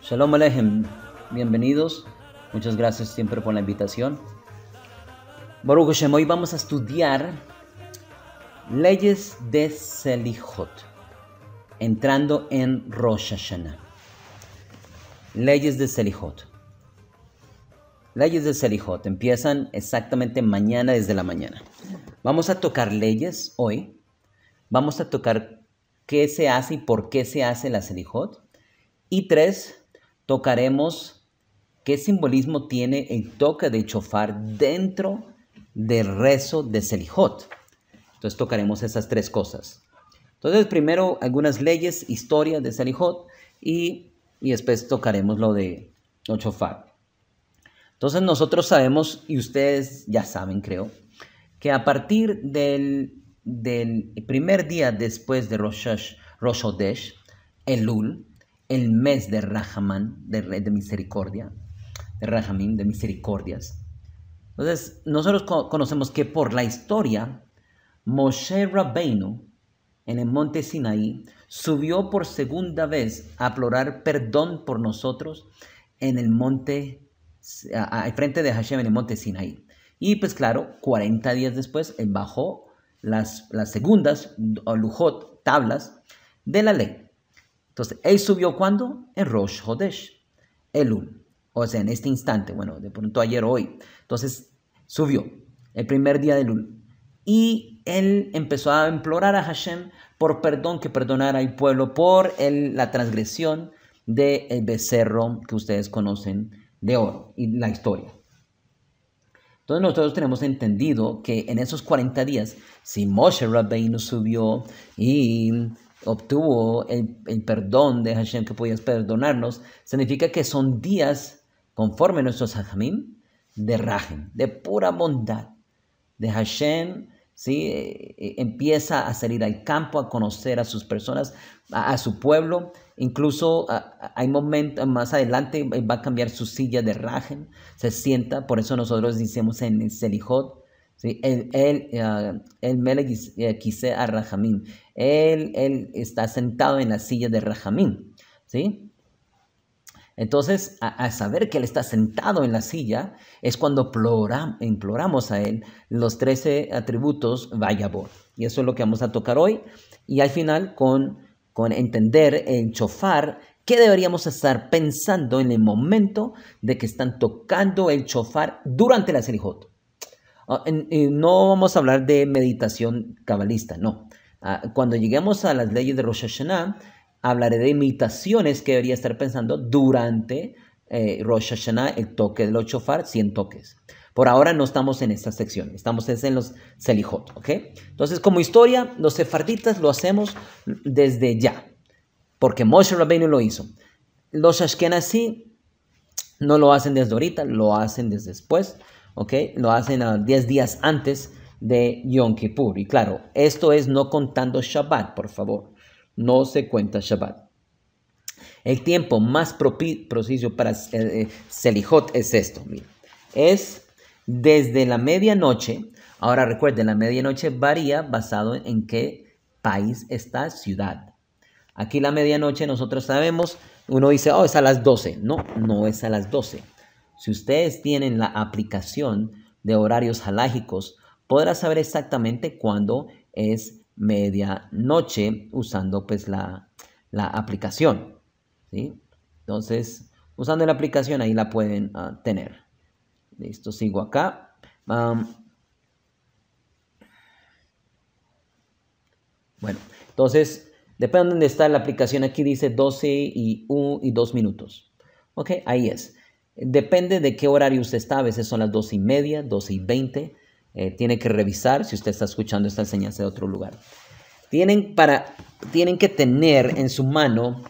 Shalom Alejem, bienvenidos. Muchas gracias siempre por la invitación. Baruch Hashem, hoy vamos a estudiar leyes de Selihot. entrando en Rosh Hashanah. Leyes de Selijot. Leyes de Selijot empiezan exactamente mañana desde la mañana. Vamos a tocar leyes hoy. Vamos a tocar qué se hace y por qué se hace la Selijot. Y tres, tocaremos qué simbolismo tiene el toque de chofar dentro del rezo de Selijot. Entonces tocaremos esas tres cosas. Entonces primero algunas leyes, historias de Selijot y, y después tocaremos lo de chofar. Entonces nosotros sabemos, y ustedes ya saben, creo, que a partir del, primer día después de Rosh, Rosh el Elul, el mes de Rahaman, de, de misericordia, de Rahamim, de misericordias. Entonces, nosotros conocemos que por la historia, Moshe Rabbeinu, en el monte Sinaí, subió por segunda vez a plorar perdón por nosotros en el monte al frente de Hashem en el monte Sinaí. Y pues claro, 40 días después, él eh, bajó las, las segundas, o tablas de la ley. Entonces, él subió cuando? En Rosh Hodesh, el Elul. O sea, en este instante, bueno, de pronto ayer o hoy. Entonces, subió el primer día del Elul. Y él empezó a implorar a Hashem por perdón, que perdonara al pueblo por la transgresión del de becerro que ustedes conocen de oro y la historia. Entonces nosotros tenemos entendido que en esos 40 días, si Moshe Rabbeinu subió y obtuvo el, perdón de Hashem que podías perdonarnos, significa que son días, conforme nuestros hajamim, de rajem, de pura bondad, de Hashem ¿sí? Eh, eh, empieza a salir al campo, a conocer a sus personas, a, su pueblo. Incluso hay momentos, más adelante eh, va a cambiar su silla de rajen, se sienta, por eso nosotros decimos en el Selijot, ¿sí? él, él, a Rajamín, él, él está sentado en la silla de Rajamín, ¿sí? Entonces, a, saber que Él está sentado en la silla, es cuando imploramos a Él los 13 atributos Vayabor. Y eso es lo que vamos a tocar hoy. Y al final, con, con entender el chofar, ¿qué deberíamos estar pensando en el momento de que están tocando el chofar durante la Selijot? Ah, no vamos a hablar de meditación cabalista, no. Ah, cuando lleguemos a las leyes de Rosh Hashanah, hablaré de imitaciones que debería estar pensando durante eh, Rosh Hashanah, el toque del Chofar, 100 toques. Por ahora no estamos en esta sección, estamos en los Selijot, ¿ok? Entonces, como historia, los sefarditas lo hacemos desde ya, porque Moshe Rabbeinu lo hizo. Los Ashkenazí no lo hacen desde ahorita, lo hacen desde después, ¿ok? Lo hacen a 10 días antes de Yom Kippur. Y claro, esto es no contando Shabbat, por favor no se cuenta Shabbat. El tiempo más propicio para eh, eh, Selijot es esto, Es desde la medianoche. Ahora recuerden, la medianoche varía basado en qué país está ciudad. Aquí la medianoche nosotros sabemos, uno dice, oh, es a las 12. No, no es a las 12. Si ustedes tienen la aplicación de horarios halágicos, podrán saber exactamente cuándo es medianoche usando pues la, la aplicación. ¿sí? Entonces, usando la aplicación ahí la pueden ah, tener. Listo, sigo acá. bueno, entonces, depende de dónde está la aplicación, aquí dice 12 y 1 y 2 minutos. Ok, ahí es. Depende de qué horario usted está, a veces son las 12 y media, 12 y 20, eh, tiene que revisar si usted está escuchando esta enseñanza de otro lugar. Tienen, para, tienen que tener en su mano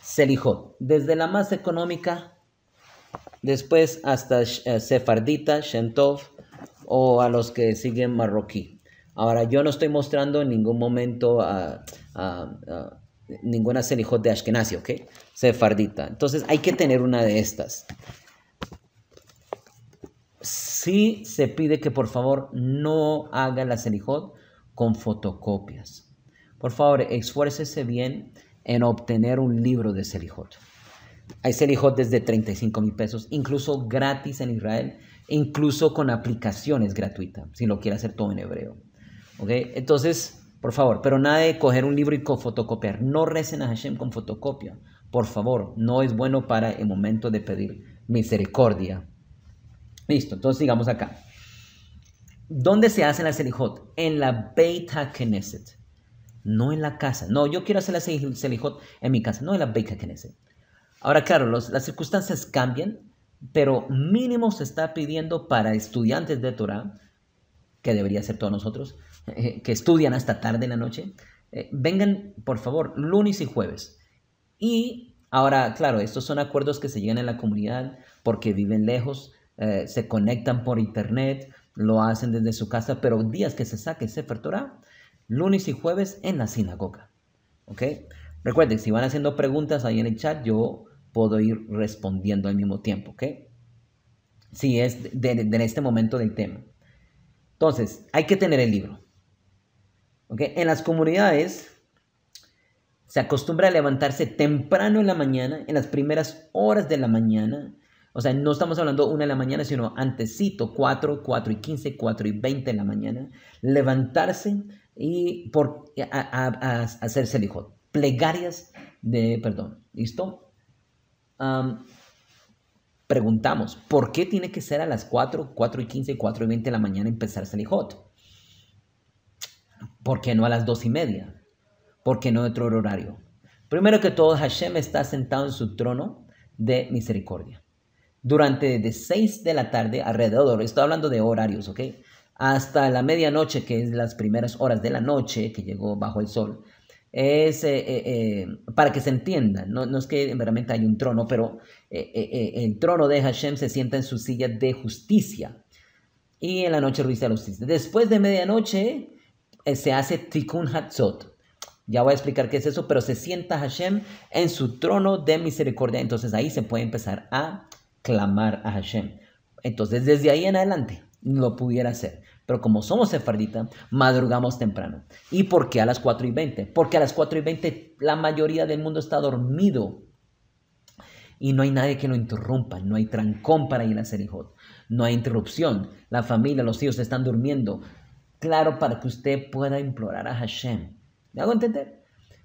Selijot, desde la más económica, después hasta eh, Sefardita, Shentov o a los que siguen marroquí. Ahora, yo no estoy mostrando en ningún momento a, a ninguna Selijot de Ashkenazi, ¿ok? Sefardita. Entonces, hay que tener una de estas sí se pide que por favor no haga la Selijot con fotocopias. Por favor, esfuércese bien en obtener un libro de Selijot. Hay Selijot desde 35 mil pesos, incluso gratis en Israel, incluso con aplicaciones gratuitas, si lo quiere hacer todo en hebreo. ¿Ok? Entonces, por favor, pero nada de coger un libro y fotocopiar. No recen a Hashem con fotocopia. Por favor, no es bueno para el momento de pedir misericordia Listo, entonces digamos acá. ¿Dónde se hace la Selijot? En la Beta Knesset. No en la casa. No, yo quiero hacer la Selijot en mi casa, no en la Beta Knesset. Ahora, claro, las circunstancias cambian, pero mínimo se está pidiendo para estudiantes de Torah, que debería ser todos nosotros, eh, que estudian hasta tarde en la noche, eh, vengan, por favor, lunes y jueves. Y ahora, claro, estos son acuerdos que se llegan en la comunidad porque viven lejos, eh, se conectan por internet, lo hacen desde su casa, pero días que se saque se Torah, lunes y jueves en la sinagoga. ¿Ok? Recuerden, si van haciendo preguntas ahí en el chat, yo puedo ir respondiendo al mismo tiempo, Si es de, este momento del tema. Entonces, hay que tener el libro. En las comunidades se acostumbra a levantarse temprano en la mañana, en las primeras horas de la mañana, o sea, no estamos hablando una de la mañana, sino antesito, cuatro, cuatro y quince, cuatro y veinte de la mañana. Levantarse y por, a, hacerse el hijo. Plegarias de, perdón, ¿listo? preguntamos, ¿por qué tiene que ser a las cuatro, cuatro y quince, cuatro y veinte de la mañana empezar hijo? ¿Por qué no a las dos y media? ¿Por qué no otro horario? Primero que todo, Hashem está sentado en su trono de misericordia durante de 6 de la tarde alrededor, estoy hablando de horarios, ¿ok? Hasta la medianoche, que es las primeras horas de la noche que llegó bajo el sol, es eh, eh, eh, para que se entienda, no, no, es que realmente hay un trono, pero el trono de Hashem se sienta en su silla de justicia y en la noche revisa la justicia. Después de medianoche se hace Tikkun Hatzot, ya voy a explicar qué es eso, pero se sienta Hashem en su trono de misericordia. Entonces ahí se puede empezar a clamar a Hashem. Entonces, desde ahí en adelante lo pudiera hacer. Pero como somos sefarditas madrugamos temprano. ¿Y por qué a las 4 y 20? Porque a las 4 y 20 la mayoría del mundo está dormido. Y no hay nadie que lo interrumpa. No hay trancón para ir a hacer hijos. No hay interrupción. La familia, los hijos están durmiendo. Claro, para que usted pueda implorar a Hashem. ¿Me hago entender?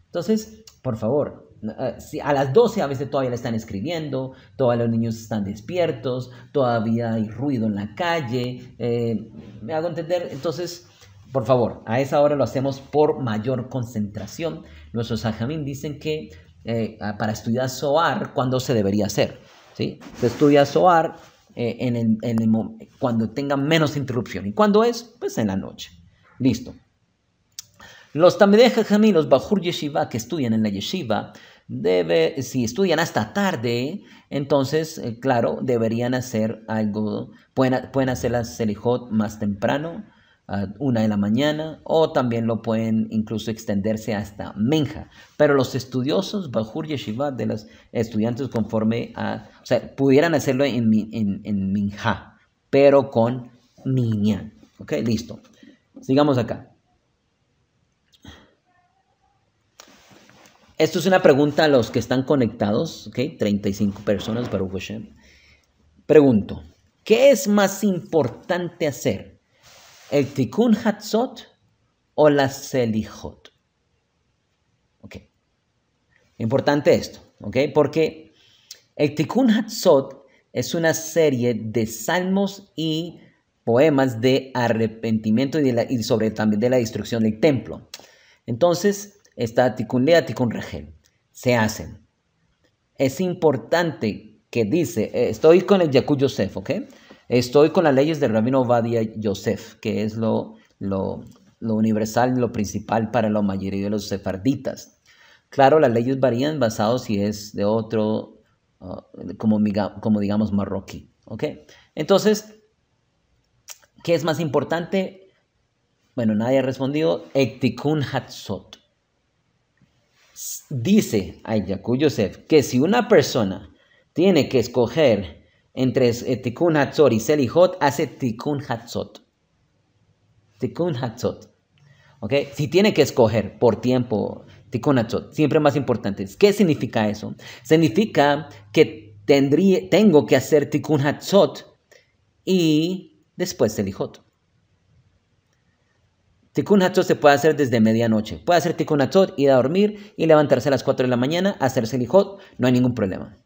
Entonces, por favor, eh, a las 12 a veces todavía le están escribiendo, todos los niños están despiertos, todavía hay ruido en la calle. Eh, ¿Me hago entender? Entonces, por favor, a esa hora lo hacemos por mayor concentración. Nuestros ajamín dicen que eh, para estudiar SOAR, ¿cuándo se debería hacer? Se estudia SOAR en cuando tenga menos interrupción. ¿Y cuándo es? Pues en la noche. Listo. Los tamideh los Bajur Yeshiva que estudian en la Yeshiva, debe, si estudian hasta tarde, entonces, eh, claro, deberían hacer algo, pueden, pueden hacer la Selijot más temprano, a una de la mañana, o también lo pueden incluso extenderse hasta Menja. Pero los estudiosos, Bajur Yeshiva, de los estudiantes conforme a, o sea, pudieran hacerlo en, en, en Minja, pero con niña Ok, listo. Sigamos acá. Esto es una pregunta a los que están conectados, ¿ok? 35 personas, Pero Hashem. Pregunto, ¿qué es más importante hacer? ¿El tikkun hatzot o la Selichot? Ok. Importante esto, ¿ok? Porque el tikkun hatzot es una serie de salmos y poemas de arrepentimiento y, y sobre también de la destrucción del templo. Entonces, está Tikkun Lea, Se hacen. Es importante que dice, eh, estoy con el Yakut Yosef, ¿ok? Estoy con las leyes del Rabino vadia Yosef, que es lo, lo, universal, lo principal para la mayoría de los sefarditas. Claro, las leyes varían basado si es de otro, uh, como, como digamos marroquí, ¿ok? Entonces, ¿qué es más importante? Bueno, nadie ha respondido. Ektikun Hatzot dice Ayakú Yosef que si una persona tiene que escoger entre Tikkun Hatzot y Selijot, hace Tikkun Hatzot. Tikkun Hatzot. ¿Ok? Si tiene que escoger por tiempo Tikkun Hatzot, siempre más importante. ¿Qué significa eso? Significa que tendría, tengo que hacer Tikkun Hatzot y después Selijot. Tikkun Hatzot se puede hacer desde medianoche. Puede hacer Tikkun Hatzot, ir a dormir y levantarse a las 4 de la mañana, hacer el no hay ningún problema.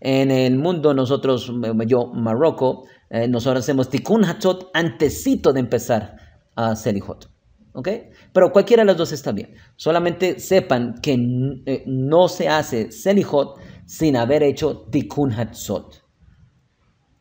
En el mundo, nosotros, eh, yo, Marroco, eh, nosotros hacemos Tikkun Hatzot antesito de empezar a hacer hijot. ¿Ok? Pero cualquiera de las dos está bien. Solamente sepan que eh, no se hace Selihot sin haber hecho Tikkun Hatzot.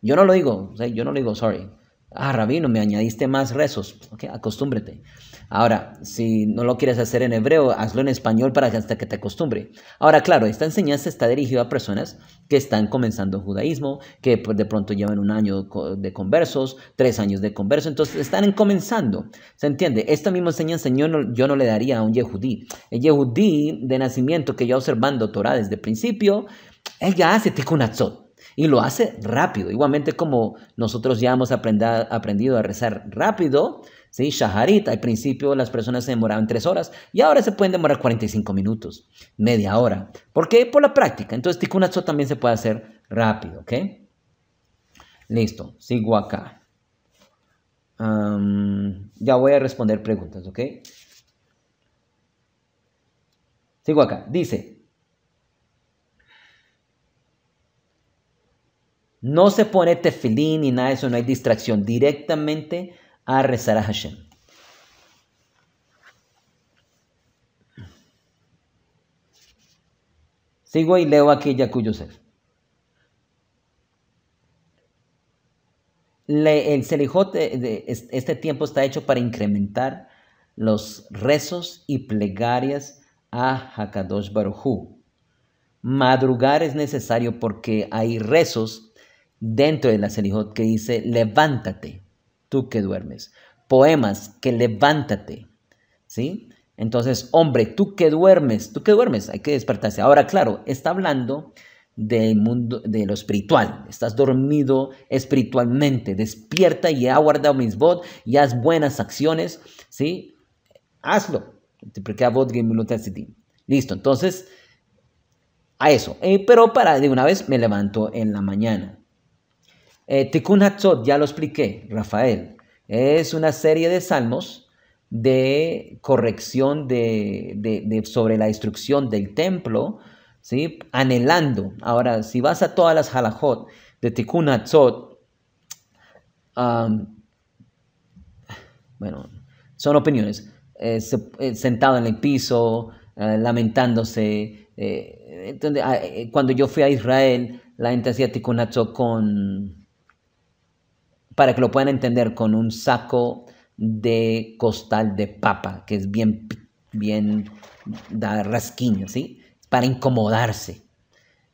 Yo no lo digo, yo no lo digo, sorry. Ah, rabino, me añadiste más rezos. Ok, acostúmbrate. Ahora, si no lo quieres hacer en hebreo, hazlo en español para que hasta que te acostumbre. Ahora, claro, esta enseñanza está dirigida a personas que están comenzando judaísmo, que pues, de pronto llevan un año de conversos, tres años de converso, entonces están comenzando. ¿Se entiende? Esta misma enseñanza yo no, yo no le daría a un yehudí. El yehudí de nacimiento que ya observando Torah desde principio, él ya hace tikkunatzot. Y lo hace rápido. Igualmente como nosotros ya hemos aprendido a rezar rápido, ¿sí? Shaharit, al principio las personas se demoraban tres horas y ahora se pueden demorar 45 minutos, media hora. ¿Por qué? Por la práctica. Entonces Tikkun también se puede hacer rápido, ¿ok? Listo, sigo acá. ya voy a responder preguntas, ¿ok? Sigo acá. Dice, No se pone tefilín ni nada de eso, no hay distracción. Directamente a rezar a Hashem. Sigo y leo aquí Yacuyosef. Yosef. el de este tiempo está hecho para incrementar los rezos y plegarias a Hakadosh Baruj Madrugar es necesario porque hay rezos dentro de la Selijot que dice, levántate, tú que duermes. Poemas, que levántate, ¿sí? Entonces, hombre, tú que duermes, tú que duermes, hay que despertarse. Ahora, claro, está hablando del mundo, de lo espiritual. Estás dormido espiritualmente. Despierta y ha guardado mis votos y haz buenas acciones, ¿sí? Hazlo. Listo, entonces, a eso. Eh, pero para de una vez me levanto en la mañana. Eh, Tikkun ya lo expliqué, Rafael, es una serie de salmos de corrección de, sobre la destrucción del templo, ¿sí? anhelando. Ahora, si vas a todas las halajot de Tikkun Hatzot, bueno, son opiniones, eh, eh, sentado en el piso, lamentándose. entonces, ah, cuando yo fui a Israel, la gente hacía Tikkun Hatzot con para que lo puedan entender con un saco de costal de papa, que es bien, bien da ¿sí? Para incomodarse.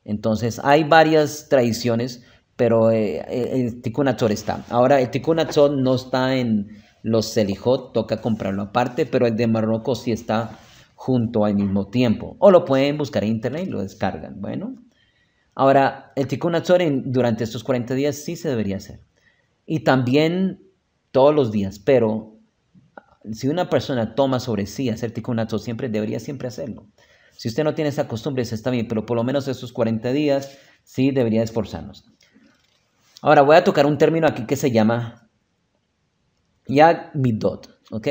Entonces, hay varias tradiciones, pero eh, eh, el Tikkun está. Ahora, el Tikkun no está en los Selijot, toca comprarlo aparte, pero el de Marruecos sí está junto al mismo tiempo. O lo pueden buscar en internet y lo descargan. Bueno, ahora, el Tikkun durante estos 40 días sí se debería hacer. Y también todos los días, pero si una persona toma sobre sí hacer ticunato, siempre debería siempre hacerlo. Si usted no tiene esa costumbre, está bien, pero por lo menos esos 40 días sí debería esforzarnos. Ahora voy a tocar un término aquí que se llama Yag Midot, ¿ok?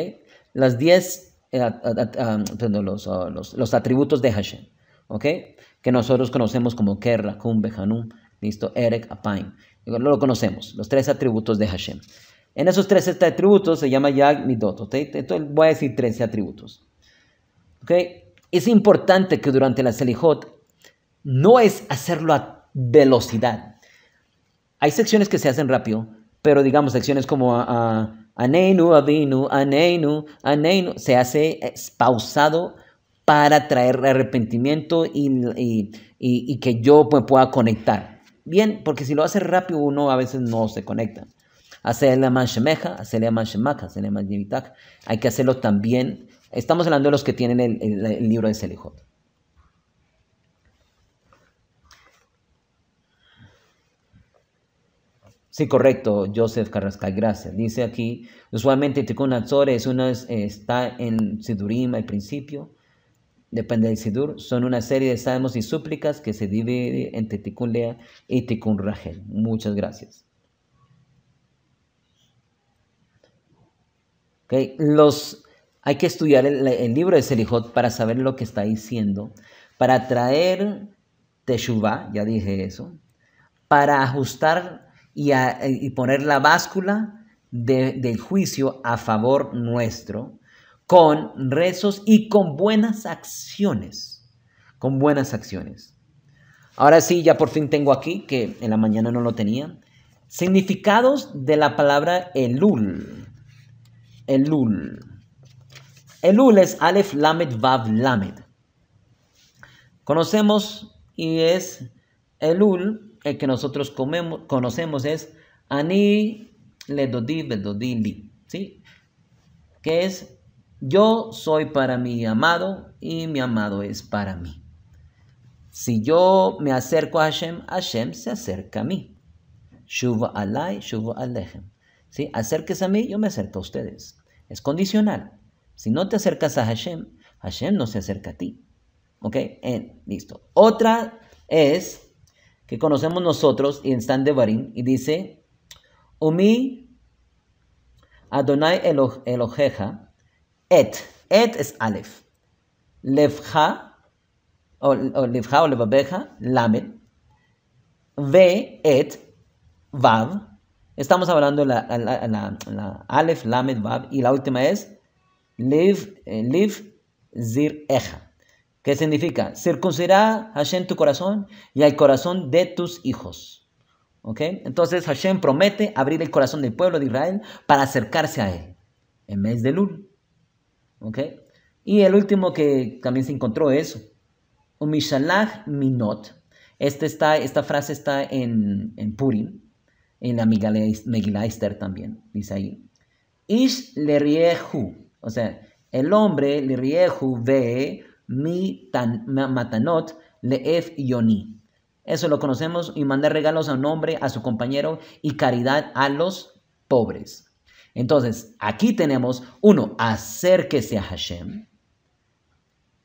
Las 10, eh, ah, los, atributos de Hashem, ¿ok? Que nosotros conocemos como Kerra, Kumbe, Behanum, listo, Erek, Apaim. No lo conocemos, los tres atributos de Hashem. En esos tres atributos se llama Yag Midot. Entonces voy a decir 13 atributos. ¿okay? Es importante que durante la Selijot no es hacerlo a velocidad. Hay secciones que se hacen rápido, pero digamos secciones como a, a Aneinu, Avinu, Aneinu, Aneinu, se hace pausado para traer arrepentimiento y, y que yo me pueda conectar bien, porque si lo hace rápido uno a veces no se conecta. Hacer la manchemeja, más la hacerle más la Hay que hacerlo también. Estamos hablando de los que tienen el, libro de Selijot. Sí, correcto, Joseph Carrascal, gracias. Dice aquí, usualmente Tikkun una, está en Sidurim al principio, Depende del Sidur. son una serie de salmos y súplicas que se divide entre Tikkun Lea y Tikkun Rahel. Muchas gracias. Los, hay que estudiar el, libro de Selijot para saber lo que está diciendo, para traer Teshuvah, ya dije eso, para ajustar y, poner la báscula del juicio a favor nuestro con rezos y con buenas acciones. Con buenas acciones. Ahora sí, ya por fin tengo aquí, que en la mañana no lo tenía, significados de la palabra elul. Elul. Elul es Aleph Lamed Vav Lamed. Conocemos y es Elul, el que nosotros conocemos es Ani Ledodi Bedodi ¿Sí? Que es yo soy para mi amado y mi amado es para mí. Si yo me acerco a Hashem, Hashem se acerca a mí. Shuva alai, shuva alejem. Si acerques a mí, yo me acerco a ustedes. Es condicional. Si no te acercas a Hashem, Hashem no se acerca a ti. ¿Ok? En, eh, listo. Otra es que conocemos nosotros y están de y dice, Umi Adonai Eloheja Et, Et es ha, O, o o o levabeja. Lamed, ve Et, Vav, Estamos hablando la, la, Aleph, Lamed, Vav y la última es lev, eh, lev, Zir Eja. ¿Qué significa? Circuncidará Hashem tu corazón y al corazón de tus hijos. ¿Ok? Entonces Hashem promete abrir el corazón del pueblo de Israel para acercarse a él en mes de Lul. Y el último que también se encontró es Umishalach Minot. Este está, esta frase está en, en Purim, en la Megilaister también, dice ahí. Ish Leriehu. o sea, el hombre le ve mi matanot leef yoni. Eso lo conocemos y mandar regalos a un hombre, a su compañero y caridad a los pobres. Entonces, aquí tenemos uno, acérquese a Hashem.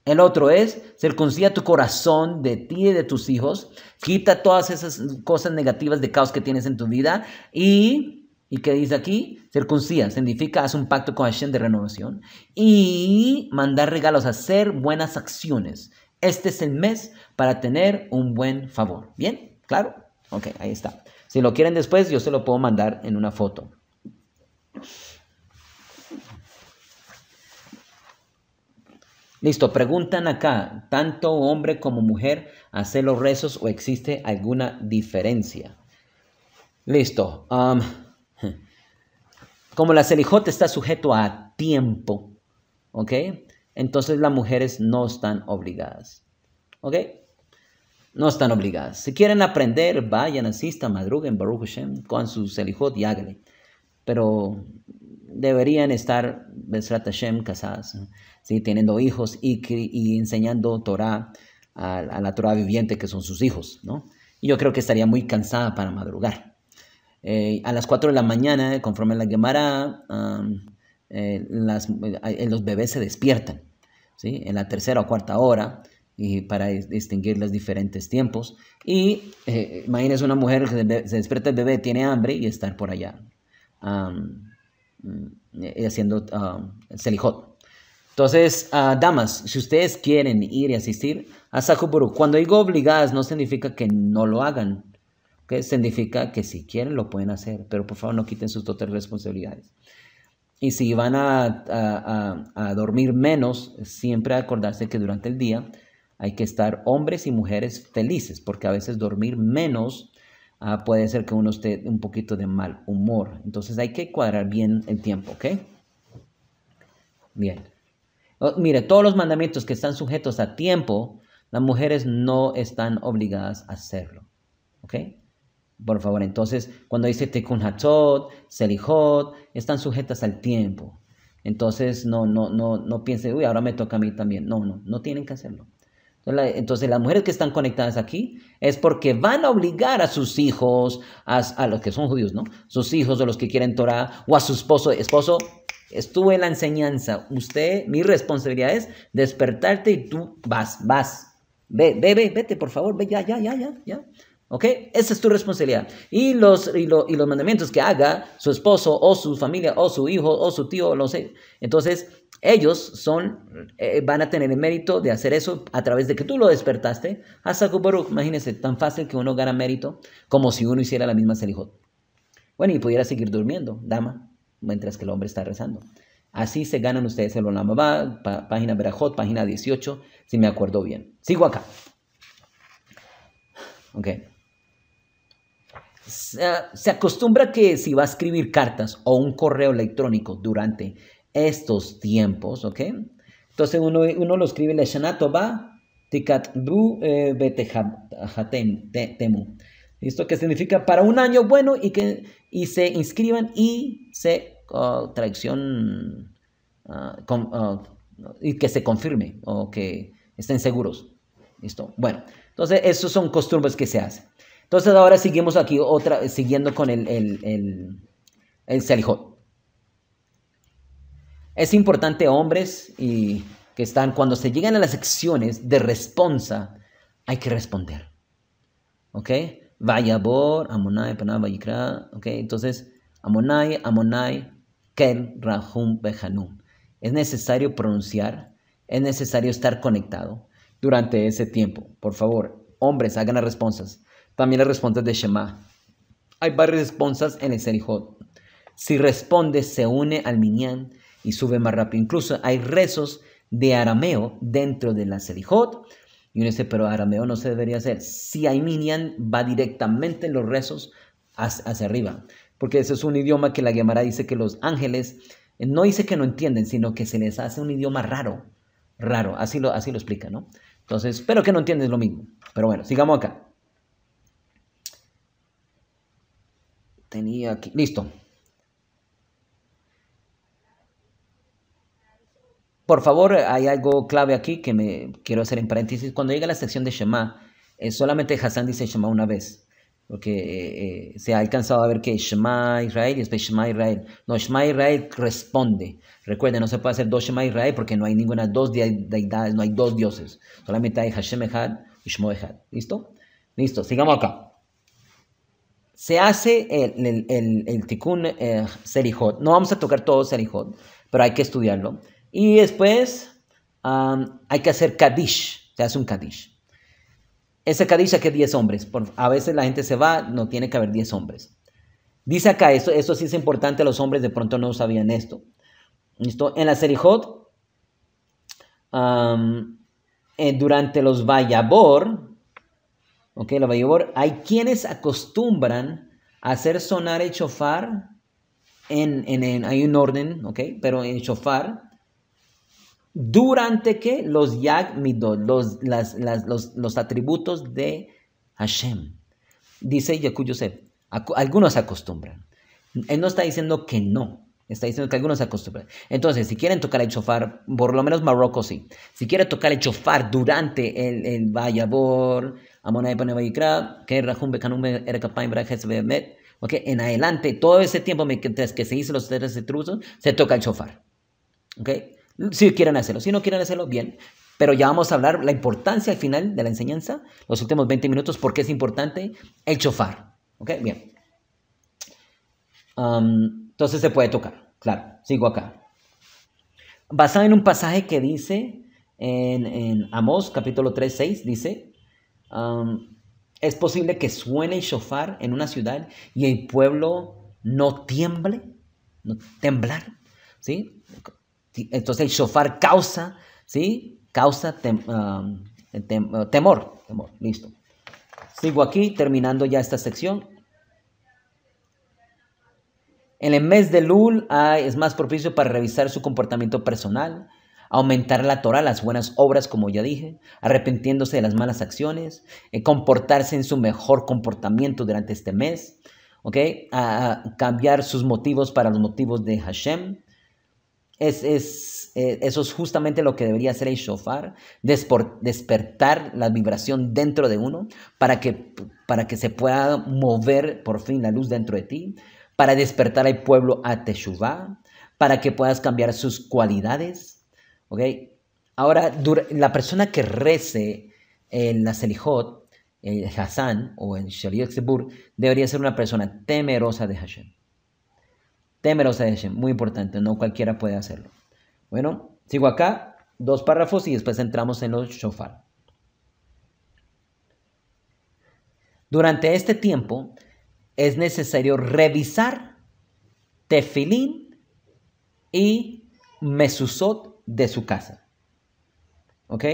El otro es, circuncía tu corazón de ti y de tus hijos, quita todas esas cosas negativas de caos que tienes en tu vida y, ¿y qué dice aquí? Circuncía, significa haz un pacto con Hashem de renovación y mandar regalos, hacer buenas acciones. Este es el mes para tener un buen favor. ¿Bien? ¿Claro? Ok, ahí está. Si lo quieren después, yo se lo puedo mandar en una foto. Listo, preguntan acá, tanto hombre como mujer hace los rezos o existe alguna diferencia. Listo. Um, como la celijote está sujeto a tiempo, ¿ok? Entonces las mujeres no están obligadas, ¿ok? No están obligadas. Si quieren aprender, vayan, asistan, madruguen, Baruch Hashem, con su celijot y hágale. Pero deberían estar Besrat Hashem, casadas, ¿sí? teniendo hijos y, enseñando Torah a, la Torah viviente que son sus hijos. ¿no? Y yo creo que estaría muy cansada para madrugar. Eh, a las 4 de la mañana, conforme la Gemara, eh, eh, los bebés se despiertan ¿sí? en la tercera o cuarta hora y para distinguir los diferentes tiempos. Y imagínense una mujer que se despierta el bebé, tiene hambre y estar por allá. Mm, eh, haciendo el ah, selijot. Entonces, ah, damas, si ustedes quieren ir y asistir a Sakupuru, cuando digo obligadas no significa que no lo hagan, que significa que si quieren lo pueden hacer, pero por favor no quiten sus totales responsabilidades. Y si van a, a dormir menos, siempre acordarse que durante el día hay que estar hombres y mujeres felices, porque a veces dormir menos Ah, puede ser que uno esté un poquito de mal humor. Entonces hay que cuadrar bien el tiempo, ¿ok? Bien. Oh, mire, todos los mandamientos que están sujetos a tiempo, las mujeres no están obligadas a hacerlo, ¿ok? Por favor, entonces, cuando dice Tikkun Hatzot, Selihot, están sujetas al tiempo. Entonces, no, no, no, no piense uy, ahora me toca a mí también. No, no, no tienen que hacerlo. Entonces las mujeres que están conectadas aquí es porque van a obligar a sus hijos, a, los que son judíos, ¿no? Sus hijos o los que quieren Torah, o a su esposo, esposo, estuve en la enseñanza, usted, mi responsabilidad es despertarte y tú vas, vas, ve, ve, vete, por favor, ve, ya, ya, ya, ya, ya. ¿Ok? Esa es tu responsabilidad. Y los, y, y los mandamientos que haga su esposo o su familia o su hijo o su tío, no sé. Entonces, ellos son, eh, van a tener el mérito de hacer eso a través de que tú lo despertaste. hasta Baruch, imagínense, tan fácil que uno gana mérito como si uno hiciera la misma selijot. Bueno, y pudiera seguir durmiendo, dama, mientras que el hombre está rezando. Así se ganan ustedes el Olamabá, página Berajot, página 18, si me acuerdo bien. Sigo acá. Ok. se acostumbra que si va a escribir cartas o un correo electrónico durante estos tiempos, ¿ok? Entonces uno, uno lo escribe tikat eh, Toba Tikatbu Temu. ¿Listo? Que significa para un año bueno y que y se inscriban y se oh, ah, ah, y que se confirme o que estén seguros. ¿Listo? Bueno, entonces esos son costumbres que se hacen. Entonces ahora seguimos aquí otra, siguiendo con el, el, el, el es importante, hombres, y que están cuando se llegan a las secciones de responsa, hay que responder. ¿Ok? Vaya Bor, Amonai, panam, Vayikra. ¿Ok? Entonces, Amonai, Amonai, Ken, Rahum, Behanum. Es necesario pronunciar, es necesario estar conectado durante ese tiempo. Por favor, hombres, hagan las respuestas. También las respuestas de Shema. Hay varias respuestas en el Serijot. Si responde, se une al Minyan y sube más rápido. Incluso hay rezos de arameo dentro de la Selijot. Y uno dice, pero arameo no se debería hacer. Si hay minian, va directamente en los rezos hacia arriba. Porque ese es un idioma que la Gemara dice que los ángeles, eh, no dice que no entienden, sino que se les hace un idioma raro. Raro, así lo, así lo explica, ¿no? Entonces, pero que no entienden lo mismo. Pero bueno, sigamos acá. Tenía aquí, listo. Por favor, hay algo clave aquí que me quiero hacer en paréntesis. Cuando llega la sección de Shema, eh, solamente Hassan dice Shema una vez, porque eh, eh, se ha alcanzado a ver que Shema Israel y después Shema Israel. No, Shema Israel responde. Recuerden, no se puede hacer dos Shema Israel porque no hay ninguna dos deidades, no hay dos dioses. Solamente hay Hashem Echad y Shmo Echad. ¿Listo? Listo, sigamos acá. Se hace el, el, el, tikkun No vamos a tocar todo Serihot, pero hay que estudiarlo y después hay que hacer Kadish, se hace un Kadish. Ese Kadish que 10 hombres. a veces la gente se va, no tiene que haber 10 hombres. Dice acá, esto, esto sí es importante, los hombres de pronto no sabían esto. ¿Listo? En la Serijot, hot eh, durante los Vayabor, hay quienes acostumbran a hacer sonar el chofar en, hay un orden, Pero en chofar durante que los Yag los, los, atributos de Hashem. Dice Yaku Yosef, algunos se acostumbran. Él no está diciendo que no, está diciendo que algunos se acostumbran. Entonces, si quieren tocar el chofar, por lo menos Marruecos sí, si quieren tocar el chofar durante el, el Bayabor, Amonai y que Rajum Bekanum ¿ok? En adelante, todo ese tiempo mientras que se hizo los tres truzos se toca el chofar. ¿Ok? si quieren hacerlo, si no quieren hacerlo, bien. Pero ya vamos a hablar la importancia al final de la enseñanza, los últimos 20 minutos, porque es importante el chofar. ¿Ok? Bien. entonces se puede tocar, claro, sigo acá. Basado en un pasaje que dice en, en Amós capítulo 3, 6, dice, es posible que suene el chofar en una ciudad y el pueblo no tiemble, no, temblar, ¿sí? Entonces el shofar causa, ¿sí? Causa um, uh, temor, Listo. Sigo aquí, terminando ya esta sección. En el mes de Lul es más propicio para revisar su comportamiento personal, aumentar la Torah, las buenas obras, como ya dije, arrepentiéndose de las malas acciones, eh, comportarse en su mejor comportamiento durante este mes, ¿ok? a cambiar sus motivos para los motivos de Hashem, es, eh, eso es justamente lo que debería hacer el shofar, despertar la vibración dentro de uno para que, para que se pueda mover por fin la luz dentro de ti, para despertar al pueblo a Teshuvah, para que puedas cambiar sus cualidades. ¿okay? Ahora, la persona que rece en la Selijot, el Hassan o en Shaliot debería ser una persona temerosa de Hashem temerosa de muy importante, no cualquiera puede hacerlo. Bueno, sigo acá, dos párrafos y después entramos en los shofar. Durante este tiempo es necesario revisar tefilín y Mesuzot de su casa. ¿Ok?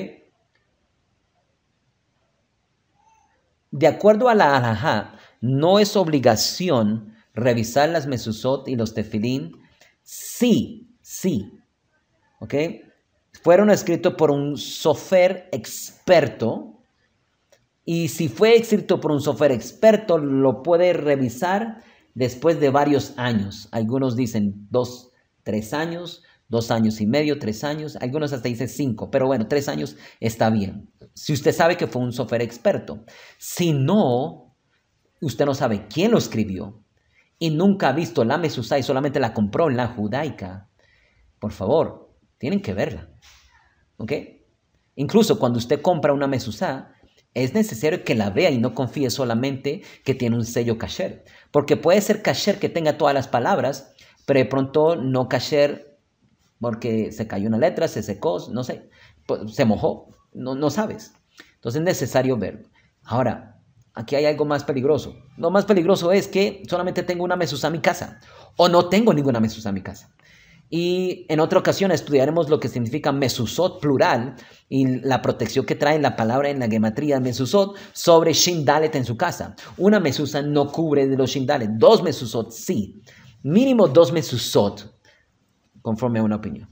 De acuerdo a la alajá, no es obligación revisar las mesuzot y los tefilín, sí, sí, ¿ok? Fueron escritos por un sofer experto. Y si fue escrito por un sofer experto, lo puede revisar después de varios años. Algunos dicen dos, tres años, dos años y medio, tres años, algunos hasta dicen cinco, pero bueno, tres años está bien. Si usted sabe que fue un sofer experto, si no, usted no sabe quién lo escribió, y nunca ha visto la mesuzá y solamente la compró en la judaica, por favor, tienen que verla. ¿Ok? Incluso cuando usted compra una mesuzá, es necesario que la vea y no confíe solamente que tiene un sello kasher. Porque puede ser kasher que tenga todas las palabras, pero de pronto no kasher porque se cayó una letra, se secó, no sé, pues, se mojó, no, no sabes. Entonces es necesario verlo. Ahora, aquí hay algo más peligroso. Lo más peligroso es que solamente tengo una mesusa en mi casa o no tengo ninguna mesusa en mi casa. Y en otra ocasión estudiaremos lo que significa mesusot plural y la protección que trae la palabra en la gematría mesusot sobre shindalet en su casa. Una mesusa no cubre de los shindalet, dos mesusot sí. Mínimo dos mesusot, conforme a una opinión.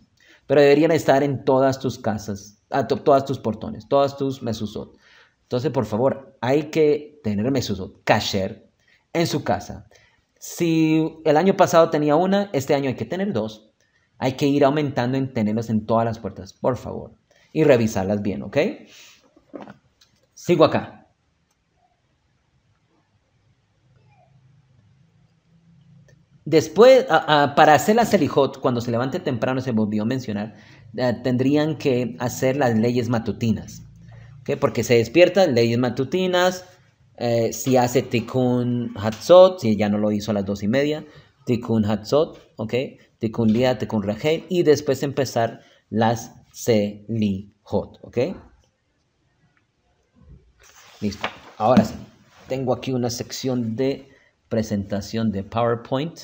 Pero deberían estar en todas tus casas, a todas tus portones, todas tus mesusot. Entonces, por favor, hay que tener mesuzot, casher en su casa. Si el año pasado tenía una, este año hay que tener dos. Hay que ir aumentando en tenerlas en todas las puertas, por favor. Y revisarlas bien, ¿ok? Sigo acá. Después, para hacer la selijot, cuando se levante temprano, se volvió a mencionar, eh, tendrían que hacer las leyes matutinas porque se despierta, leyes matutinas, eh, si hace tikkun hatzot, si ya no lo hizo a las dos y media, tikkun hatzot, ¿ok? tikkun lia, tikkun rajel, y después empezar las selihot, ¿ok? Listo. Ahora sí, tengo aquí una sección de presentación de PowerPoint.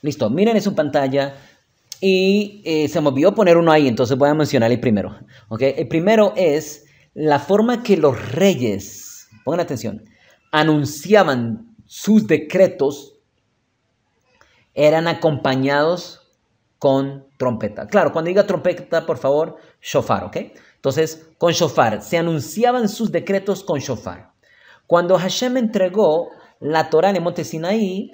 Listo, miren en su pantalla y eh, se me olvidó poner uno ahí, entonces voy a mencionar el primero. ¿okay? El primero es la forma que los reyes, pongan atención, anunciaban sus decretos eran acompañados con trompeta. Claro, cuando diga trompeta, por favor, shofar, ¿ok? Entonces, con shofar. Se anunciaban sus decretos con shofar. Cuando Hashem entregó la Torah en el monte Sinaí,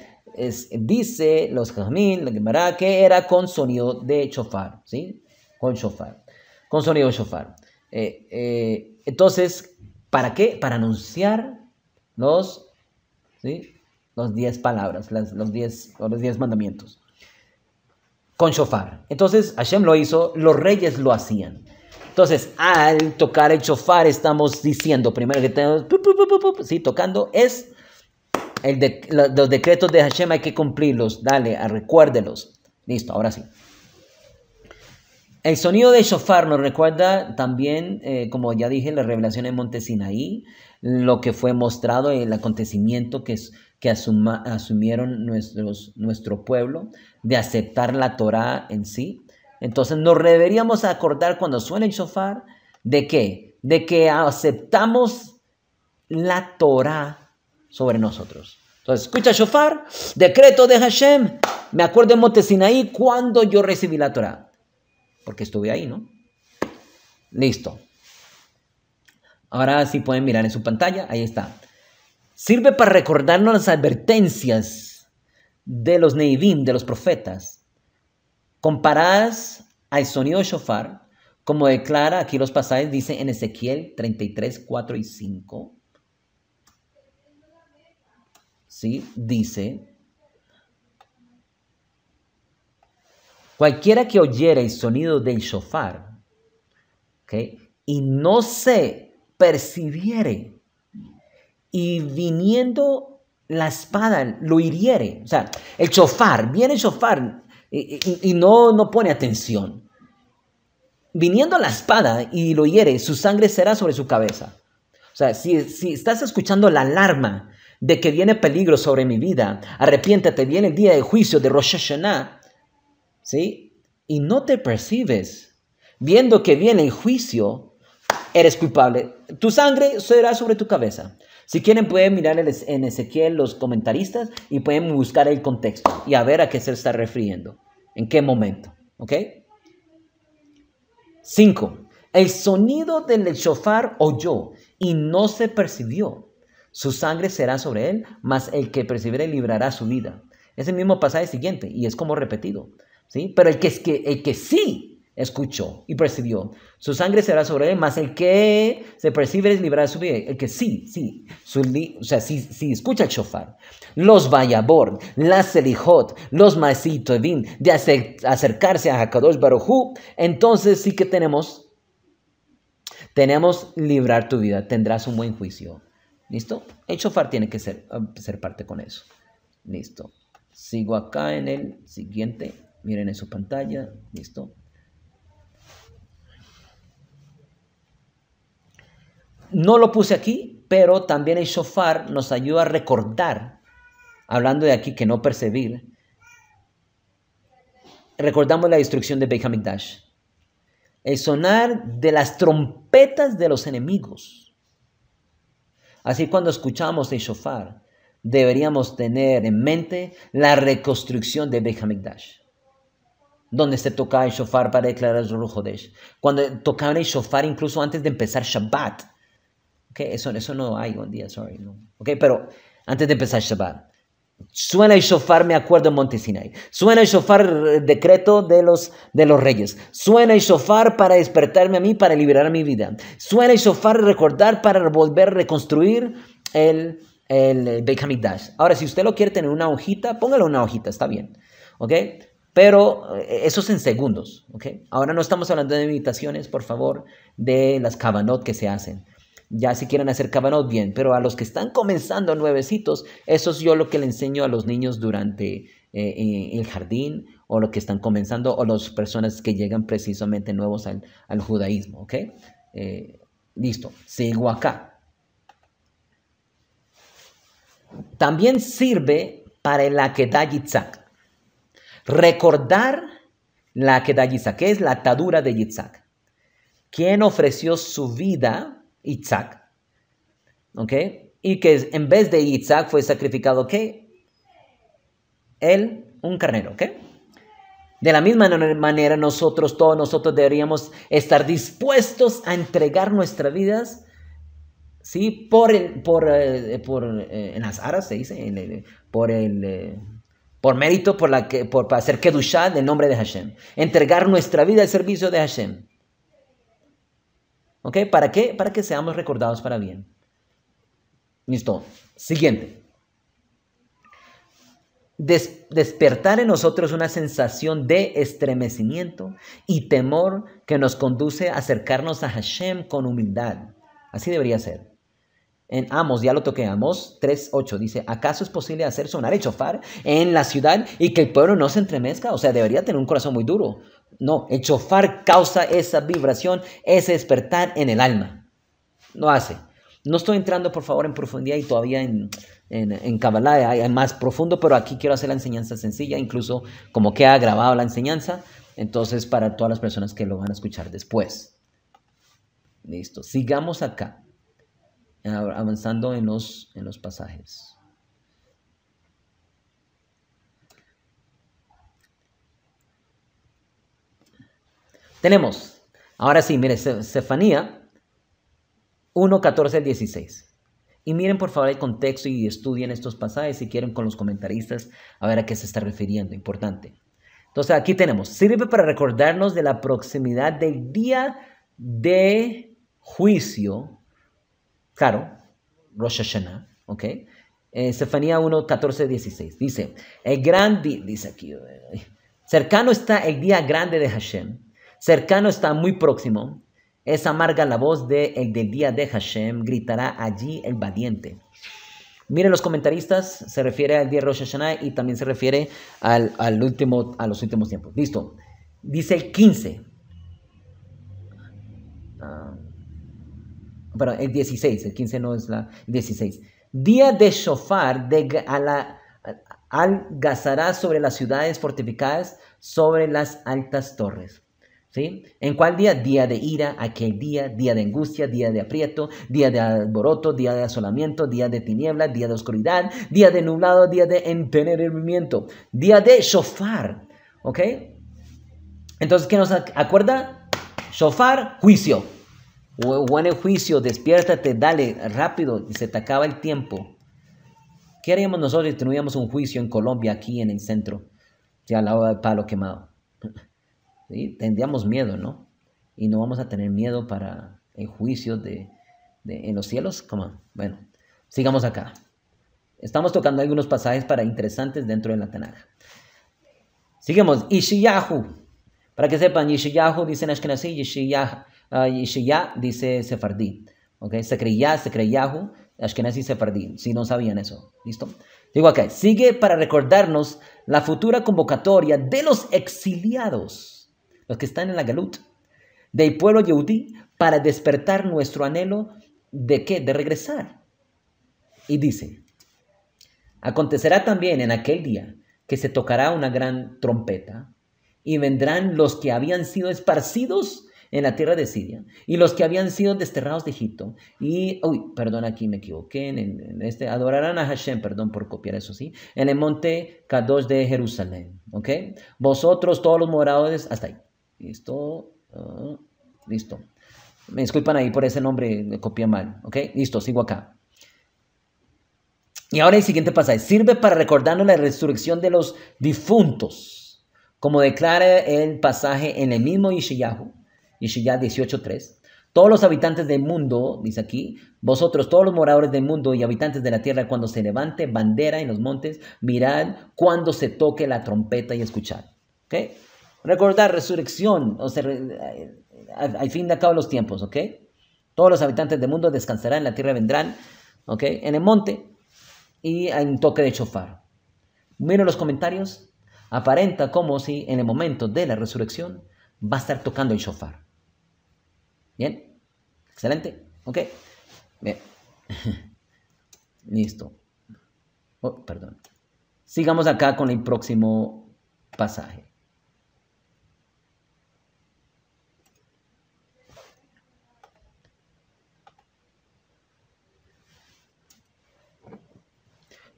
dice los jamín la que era con sonido de chofar, ¿sí? Con chofar, con sonido de chofar. Eh, eh, entonces, ¿para qué? Para anunciar los, ¿sí? los diez palabras, los, diez, los diez mandamientos. Con chofar. Entonces, Hashem lo hizo, los reyes lo hacían. Entonces, al tocar el chofar, estamos diciendo primero que tenemos, sí, tocando, es los decretos de Hashem hay que cumplirlos. Dale, ah, recuérdelos. Listo, ahora sí. El sonido de shofar nos recuerda también, eh, como ya dije, la revelación en Monte Sinaí, lo que fue mostrado, el acontecimiento que, que asumieron nuestros, nuestro pueblo de aceptar la Torá en sí. Entonces nos deberíamos acordar cuando suene el shofar de qué? De que aceptamos la Torá sobre nosotros. Entonces, escucha shofar, decreto de Hashem. Me acuerdo en Montesinaí cuando yo recibí la Torah. Porque estuve ahí, ¿no? Listo. Ahora sí pueden mirar en su pantalla, ahí está. Sirve para recordarnos las advertencias de los Neivim, de los profetas, comparadas al sonido de shofar, como declara aquí los pasajes, dice en Ezequiel 33, 4 y 5 dice, cualquiera que oyera el sonido del shofar y no se percibiere y viniendo la espada lo hiriere, o sea, el shofar, viene el shofar y, no, no pone atención viniendo la espada y lo hiere, su sangre será sobre su cabeza. O sea, si, si, estás escuchando la alarma de que viene peligro sobre mi vida. Arrepiéntate, viene el día de juicio de Rosh Hashanah. ¿Sí? Y no te percibes. Viendo que viene el juicio, eres culpable. Tu sangre será sobre tu cabeza. Si quieren pueden mirar en Ezequiel los comentaristas y pueden buscar el contexto y a ver a qué se está refiriendo, en qué momento. ¿Ok? 5. El sonido del shofar oyó y no se percibió. Su sangre será sobre él, mas el que y librará su vida. Es el mismo pasaje siguiente y es como repetido. ¿sí? Pero el que, es que, el que sí escuchó y percibió, su sangre será sobre él, mas el que se percibe librará su vida. El que sí, sí, su o sea, sí, sí, escucha el shofar. Los vayabor, las Selijot, los Masitodin, de acercarse a Hakadosh Hu. entonces sí que tenemos tenemos librar tu vida, tendrás un buen juicio. ¿Listo? El shofar tiene que ser, ah, ser parte con eso. Listo. Sigo acá en el siguiente. Miren en su pantalla. Listo. No lo puse aquí, pero también el shofar nos ayuda a recordar, hablando de aquí que no percibir, recordamos la destrucción de Dash. El sonar de las trompetas de los enemigos Así cuando escuchamos el shofar, deberíamos tener en mente la reconstrucción de dash donde se tocaba el shofar para declarar el Hodesh. Cuando tocaban el shofar incluso antes de empezar Shabbat. Okay, eso, eso no hay hoy día, sorry. No. Okay, pero antes de empezar Shabbat. Suena y sofar me acuerdo, en Suena el sofar eh, decreto de los, reyes. Suena y sofar para despertarme a mí, para liberar mi vida. Suena el sofar recordar, para volver a reconstruir el, el Beit Ahora, si usted lo quiere tener una hojita, póngalo una hojita, está bien. ¿Ok? Pero eh, eso es en segundos. ¿Ok? Ahora no estamos hablando de meditaciones, por favor, de las cabanot que se hacen. Ya si quieren hacer bien, pero a los que están comenzando nuevecitos, eso es yo lo que le enseño a los niños durante eh, eh, el jardín o los que están comenzando o las personas que llegan precisamente nuevos al, judaísmo, ¿ok? Eh, listo, sigo acá. También sirve para la Akedah Yitzhak. Recordar la Akedah Yitzhak, que es la atadura de Yitzhak, quien ofreció su vida Isaac. ¿Ok? Y que en vez de Isaac fue sacrificado, ¿qué? Él, un carnero, ¿ok? De la misma manera, nosotros, todos nosotros deberíamos estar dispuestos a entregar nuestras vidas, ¿sí? Por, el, por, eh, por eh, en las aras se dice, por el... Eh, por mérito, por, la que, por para hacer en el nombre de Hashem. Entregar nuestra vida al servicio de Hashem. ¿Ok? ¿Para qué? Para que seamos recordados para bien. Listo. Siguiente. despertar en nosotros una sensación de estremecimiento y temor que nos conduce a acercarnos a Hashem con humildad. Así debería ser. En Amos, ya lo toqué, Amos 3.8 dice, ¿acaso es posible hacer sonar el chofar en la ciudad y que el pueblo no se entremezca? O sea, debería tener un corazón muy duro, no, el chofar causa esa vibración, ese despertar en el alma. No hace. No estoy entrando, por favor, en profundidad y todavía en, en, Kabbalah hay, más profundo, pero aquí quiero hacer la enseñanza sencilla, incluso como queda grabado la enseñanza, entonces para todas las personas que lo van a escuchar después. Listo, sigamos acá, avanzando en los, en los pasajes. Tenemos, ahora sí, mire, Cefanía 1, 14 16. Y miren por favor el contexto y estudien estos pasajes si quieren con los comentaristas a ver a qué se está refiriendo, importante. Entonces aquí tenemos, sirve para recordarnos de la proximidad del día de juicio, claro, Rosh Hashanah, ¿ok? Sefanía 1, 14, 16. Dice, el gran dice aquí, eh, cercano está el día grande de Hashem, Cercano está muy próximo. Es amarga la voz de el del día de Hashem, gritará allí el valiente. Miren los comentaristas, se refiere al día de Rosh Hashanah y también se refiere al, último, a los últimos tiempos. Listo. Dice el 15. Bueno, ah, el 16, el 15 no es la... El 16. Día de Shofar de, al Gazará sobre las ciudades fortificadas, sobre las altas torres. ¿Sí? ¿En cuál día? Día de ira, aquel día, día de angustia, día de aprieto, día de alboroto, día de asolamiento, día de tiniebla, día de oscuridad, día de nublado, día de entenerimiento, día de shofar, ¿ok? Entonces, ¿qué nos acuerda? Shofar, juicio. Buen juicio, despiértate, dale, rápido, y se te acaba el tiempo. ¿Qué haríamos nosotros si teníamos un juicio en Colombia, aquí en el centro? Ya la lado del palo quemado tendríamos miedo, ¿no? Y no vamos a tener miedo para el juicio de, en los cielos. bueno, sigamos acá. Estamos tocando algunos pasajes para interesantes dentro de la Tanaj. Sigamos, Ishiyahu. Para que sepan, Ishiyahu dice en Ashkenazí, ah, dice Sefardí. creía, se creía, Ashkenazi Sefardí. Si no sabían eso. ¿Listo? Digo acá, sigue para recordarnos la futura convocatoria de los exiliados los que están en la Galut, del pueblo Yehudí, para despertar nuestro anhelo de qué? De regresar. Y dice, acontecerá también en aquel día que se tocará una gran trompeta y vendrán los que habían sido esparcidos en la tierra de Siria y los que habían sido desterrados de Egipto y uy perdón aquí me equivoqué en, este adorarán a Hashem perdón por copiar eso sí en el monte Kadosh de Jerusalén ok vosotros todos los moradores hasta ahí Listo. Ah, listo. Me disculpan ahí por ese nombre, me copié mal. ¿Ok? Listo, sigo acá. Y ahora el siguiente pasaje. Sirve para recordarnos la resurrección de los difuntos, como declara el pasaje en el mismo Ishiyahu, Ishiyahu 18.3. Todos los habitantes del mundo, dice aquí, vosotros, todos los moradores del mundo y habitantes de la tierra, cuando se levante bandera en los montes, mirad cuando se toque la trompeta y escuchad. ¿Ok? Recordar resurrección, o sea, al, fin de cabo los tiempos, ¿ok? Todos los habitantes del mundo descansarán, en la tierra vendrán, ¿ok? En el monte y en toque de chofar. Miren los comentarios. Aparenta como si en el momento de la resurrección va a estar tocando el chofar. ¿Bien? Excelente. ¿Ok? Bien. Listo. Oh, perdón. Sigamos acá con el próximo pasaje.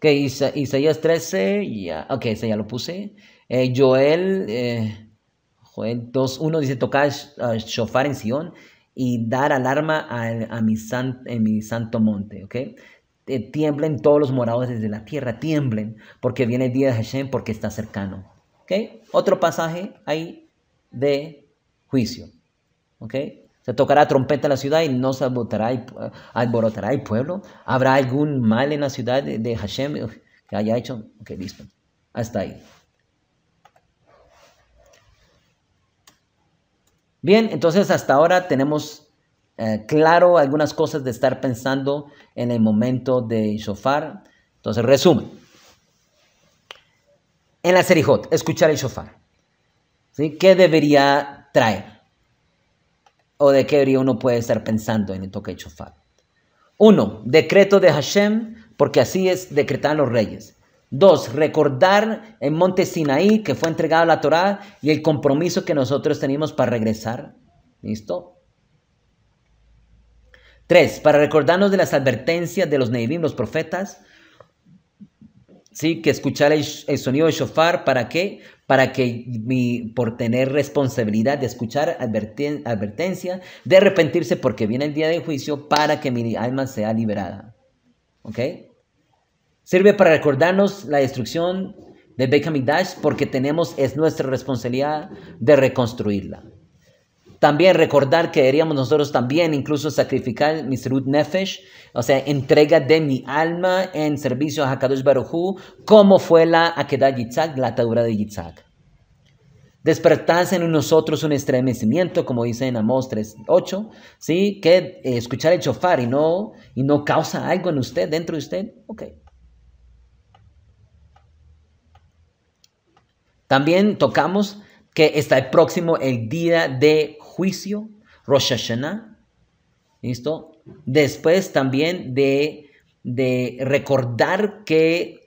que Isaías 13, ya, ok, ese ya lo puse. Eh, joel, eh, 2.1 dice, tocar sofar en Sion y dar alarma a, mi en mi santo monte, ok. Eh, tiemblen todos los morados desde la tierra, tiemblen, porque viene el día de Hashem, porque está cercano. ¿ok? Otro pasaje ahí de juicio. ¿ok? Se tocará trompeta en la ciudad y no se alborotará el eh, pueblo. ¿Habrá algún mal en la ciudad de, Hashem que haya hecho? Ok, listo. Hasta ahí. Bien, entonces hasta ahora tenemos eh, claro algunas cosas de estar pensando en el momento de shofar. Entonces, resumen. En la serijot, escuchar el shofar. ¿sí? ¿Qué debería traer? o de qué debería uno puede estar pensando en el toque de Shofar. Uno, decreto de Hashem, porque así es decretar los reyes. Dos, recordar en Monte Sinaí que fue a la Torá y el compromiso que nosotros tenemos para regresar. ¿Listo? Tres, para recordarnos de las advertencias de los Neivim, los profetas, ¿sí? que escuchar el, sonido de shofar, ¿para qué? Para que por tener responsabilidad de escuchar advertencia, de arrepentirse porque viene el día de juicio, para que mi alma sea liberada. ¿Ok? Sirve para recordarnos la destrucción de Dash porque tenemos, es nuestra responsabilidad de reconstruirla. También recordar que deberíamos nosotros también incluso sacrificar mi nefesh, o sea, entrega de mi alma en servicio a Hakadosh Hu. como fue la Akedah Yitzhak, la atadura de Yitzhak. Despertarse en nosotros un estremecimiento, como dice en Amós 3.8, ¿sí? que eh, escuchar el chofar y no, y no causa algo en usted, dentro de usted, ok. También tocamos que está próximo el día de juicio, Rosh Hashanah, ¿listo? Después también de, de recordar que,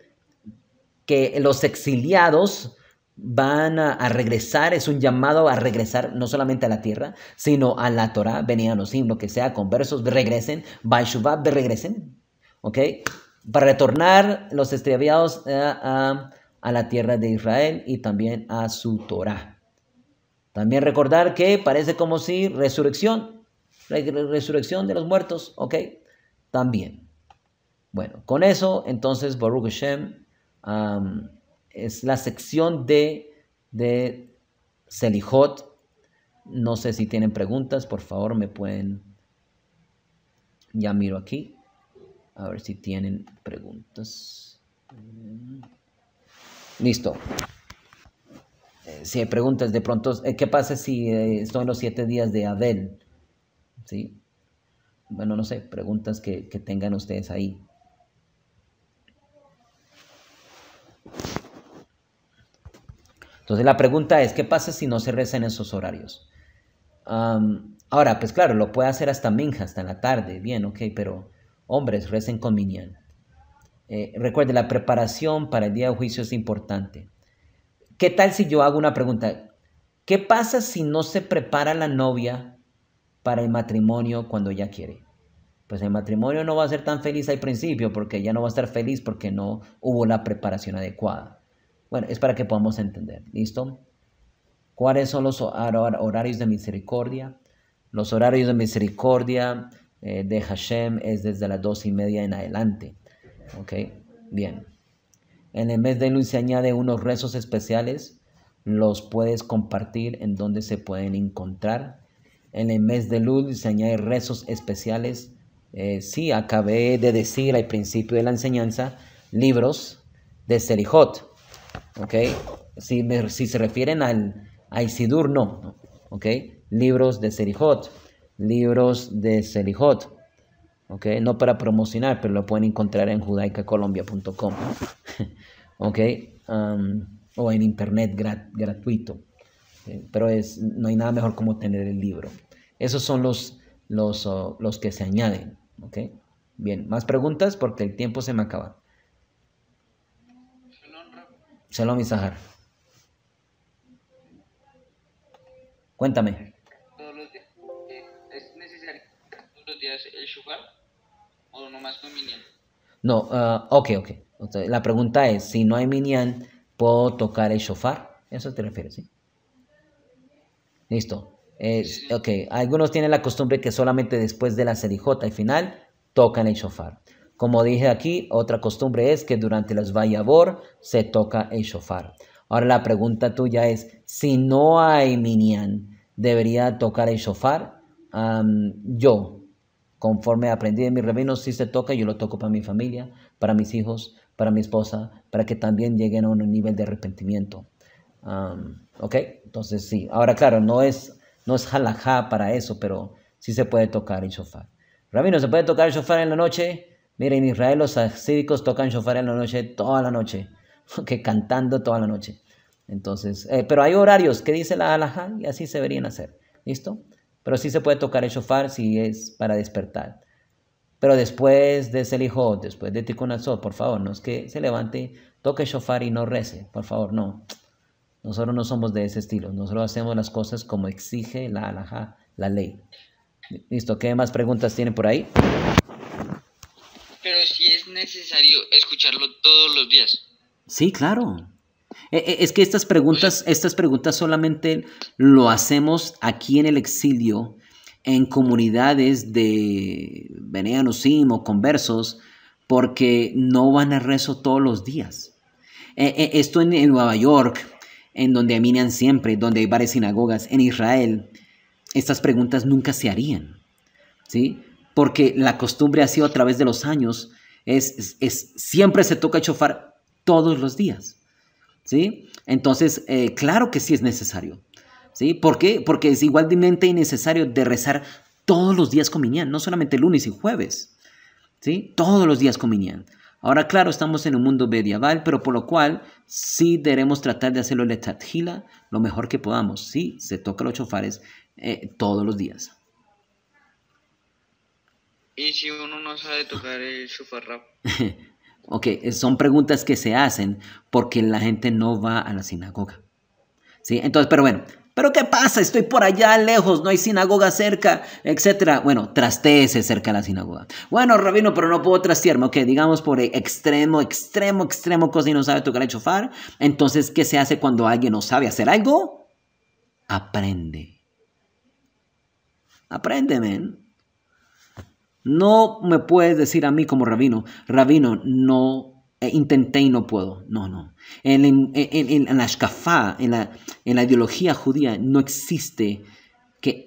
que los exiliados van a, regresar, es un llamado a regresar no solamente a la tierra, sino a la Torah, venían los himnos, que sea, conversos, regresen, Baishuvah, regresen, ¿ok? Para retornar los exiliados a, a la tierra de Israel y también a su Torah. También recordar que parece como si resurrección, resurrección de los muertos, ¿ok? También. Bueno, con eso, entonces, Baruch Hashem es la sección de, de Selijot. No sé si tienen preguntas, por favor me pueden... Ya miro aquí, a ver si tienen preguntas. Listo si preguntas de pronto, eh, ¿qué pasa si eh, son los siete días de Abel? Bueno, no sé, preguntas que, tengan ustedes ahí. Entonces la pregunta es, ¿qué pasa si no se reza en esos horarios? ahora, pues claro, lo puede hacer hasta Minja, hasta en la tarde, bien, ok, pero hombres, recen con Minyan. Eh, recuerde, la preparación para el día de juicio es importante. ¿Qué tal si yo hago una pregunta? ¿Qué pasa si no se prepara la novia para el matrimonio cuando ella quiere? Pues el matrimonio no va a ser tan feliz al principio porque ella no va a estar feliz porque no hubo la preparación adecuada. Bueno, es para que podamos entender, ¿listo? ¿Cuáles son los horarios de misericordia? Los horarios de misericordia eh, de Hashem es desde las dos y media en adelante. ¿Ok? Bien. En el mes de luz se añade unos rezos especiales, los puedes compartir en donde se pueden encontrar. En el mes de luz se añade rezos especiales. Eh, sí, acabé de decir al principio de la enseñanza, libros de Serijot. ¿Ok? Si, se refieren al, a Isidur, no. ¿Ok? Libros de Serijot. Libros de Serijot. ¿Ok? No para promocionar, pero lo pueden encontrar en judaicacolombia.com. ¿ok? Um, o en internet gratuito. Eh, pero es, no hay nada mejor como tener el libro. Esos son los, los, oh, los que se añaden, ¿ok? Bien, más preguntas porque el tiempo se me acaba. Shalom, Isahar. Cuéntame. ¿Todos los días, eh, ¿Es necesario todos los días el shubar o más conveniente? No, ah, ok, ok. la pregunta es, si no hay minyan, ¿puedo tocar el shofar? Eso te refieres, ¿sí? Listo. ok, algunos tienen la costumbre que solamente después de la serijota al final tocan el shofar. Como dije aquí, otra costumbre es que durante las vayabor se toca el shofar. Ahora la pregunta tuya es, si no hay minyan, ¿debería tocar el shofar? yo, Conforme aprendí en mi rabino, si se toca, yo lo toco para mi familia, para mis hijos, para mi esposa, para que también lleguen a un nivel de arrepentimiento. ¿Ok? Entonces sí. Ahora, claro, no es, no es halajá para eso, pero sí se puede tocar el shofar. Rabino, ¿se puede tocar el shofar en la noche? Miren, en Israel los asídicos tocan shofar en la noche, toda la noche, que cantando toda la noche. Entonces, eh, pero hay horarios que dice la halajá y así se deberían hacer. ¿Listo? Pero sí se puede tocar el shofar si es para despertar. Pero después de hijo, después de Tikkun por favor, no es que se levante, toque el shofar y no rece, por favor, no. Nosotros no somos de ese estilo, nosotros hacemos las cosas como exige la la ley. Listo, ¿qué más preguntas tiene por ahí? Pero si es necesario escucharlo todos los días. Sí, claro. E, e, es que estas preguntas, estas preguntas solamente lo hacemos aquí en el exilio, en comunidades de Beneanusim o conversos, porque no van a rezo todos los días. E, esto en, Nueva York, en donde aminan siempre, donde hay varias sinagogas, en Israel, estas preguntas nunca se harían, ¿sí? Porque la costumbre ha sido a través de los años, siempre se toca chofar todos los días. ¿sí? Entonces, eh, claro que sí es necesario, ¿sí? ¿Por qué? Porque es igualmente innecesario de rezar todos los días con Minyan, no solamente lunes y jueves, ¿sí? Todos los días con Minyan. Ahora, claro, estamos en un mundo medieval, pero por lo cual sí debemos tratar de hacerlo Tadjila lo mejor que podamos. Sí, se toca los chofares eh, todos los días. ¿Y si uno no sabe tocar el super rap? Ok, eh, son preguntas que se hacen porque la gente no va a la sinagoga. ¿Sí? Entonces, pero bueno, ¿pero qué pasa? Estoy por allá lejos, no hay sinagoga cerca, etcétera. Bueno, trasteese cerca de la sinagoga. Bueno, rabino, pero no puedo trastearme. Ok, digamos por extremo, extremo, extremo, cosa y no sabe tocar el chofar. Entonces, ¿qué se hace cuando alguien no sabe hacer algo? Aprende. Aprende, men. No me puedes decir a mí como rabino, rabino, no eh, intenté y no puedo. No, no. En, la shkafá, en la, ideología judía, no existe que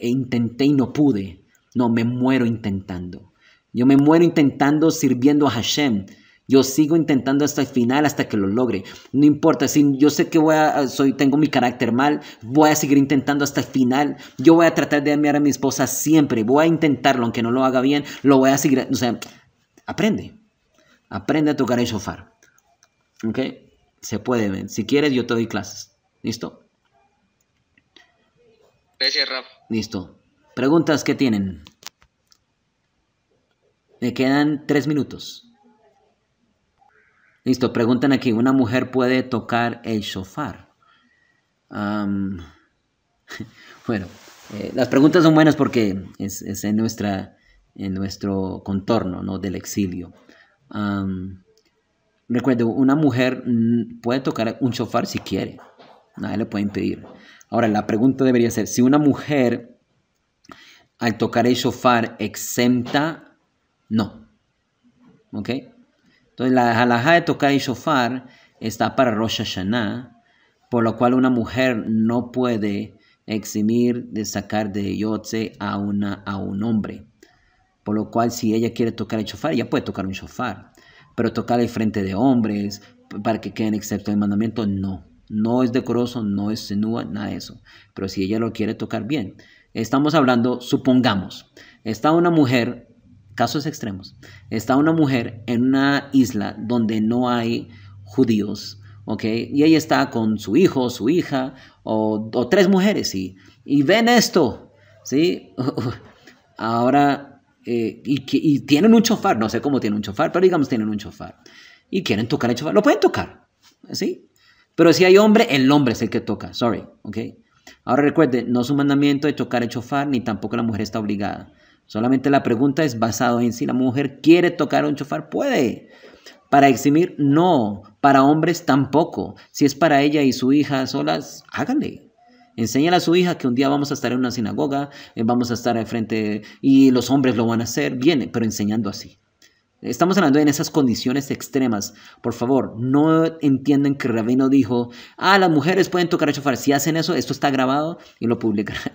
intenté y no pude. No, me muero intentando. Yo me muero intentando sirviendo a Hashem. Yo sigo intentando hasta el final, hasta que lo logre. No importa, si yo sé que voy a, soy, tengo mi carácter mal, voy a seguir intentando hasta el final. Yo voy a tratar de amar a mi esposa siempre. Voy a intentarlo, aunque no lo haga bien, lo voy a seguir. O sea, aprende. Aprende a tocar el sofá ¿Ok? Se puede, Si quieres, yo te doy clases. ¿Listo? Gracias, Rafa. Listo. Preguntas que tienen. Me quedan tres minutos. Listo, preguntan aquí, ¿una mujer puede tocar el sofá? bueno, eh, las preguntas son buenas porque es, en, nuestra, en nuestro contorno ¿no? del exilio. recuerdo, una mujer puede tocar un sofá si quiere, nadie le puede impedir. Ahora, la pregunta debería ser, si una mujer al tocar el sofá exenta, no. ¿Ok? Entonces la halajá de tocar y shofar está para Rosh Hashanah, por lo cual una mujer no puede eximir de sacar de yotze a, una, a un hombre. Por lo cual si ella quiere tocar el shofar, ella puede tocar un shofar. Pero tocar el frente de hombres para que queden excepto el mandamiento, no. No es decoroso, no es senúa, nada de eso. Pero si ella lo quiere tocar bien. Estamos hablando, supongamos, está una mujer casos extremos, está una mujer en una isla donde no hay judíos, ¿ok? Y ella está con su hijo, su hija, o, tres mujeres, ¿sí? Y ven esto, ¿sí? Ahora, eh, y, y, tienen un chofar, no sé cómo tienen un chofar, pero digamos tienen un chofar. Y quieren tocar el chofar, lo pueden tocar, ¿sí? Pero si hay hombre, el hombre es el que toca, sorry, ¿ok? Ahora recuerde, no es un mandamiento de tocar el chofar, ni tampoco la mujer está obligada. Solamente la pregunta es basada en si la mujer quiere tocar un chofar, puede. Para eximir, no. Para hombres, tampoco. Si es para ella y su hija solas, háganle. Enséñale a su hija que un día vamos a estar en una sinagoga, eh, vamos a estar al frente y los hombres lo van a hacer, viene, pero enseñando así. Estamos hablando en esas condiciones extremas. Por favor, no entiendan que Rabino dijo, ah, las mujeres pueden tocar a chofar. Si hacen eso, esto está grabado y lo publican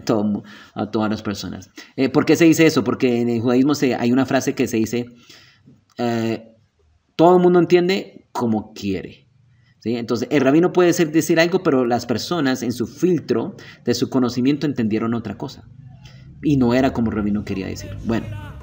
a, todas las personas. Eh, ¿Por qué se dice eso? Porque en el judaísmo hay una frase que se dice, eh, todo el mundo entiende como quiere. Entonces, el rabino puede decir algo, pero las personas en su filtro de su conocimiento entendieron otra cosa. Y no era como el rabino quería decir. Bueno.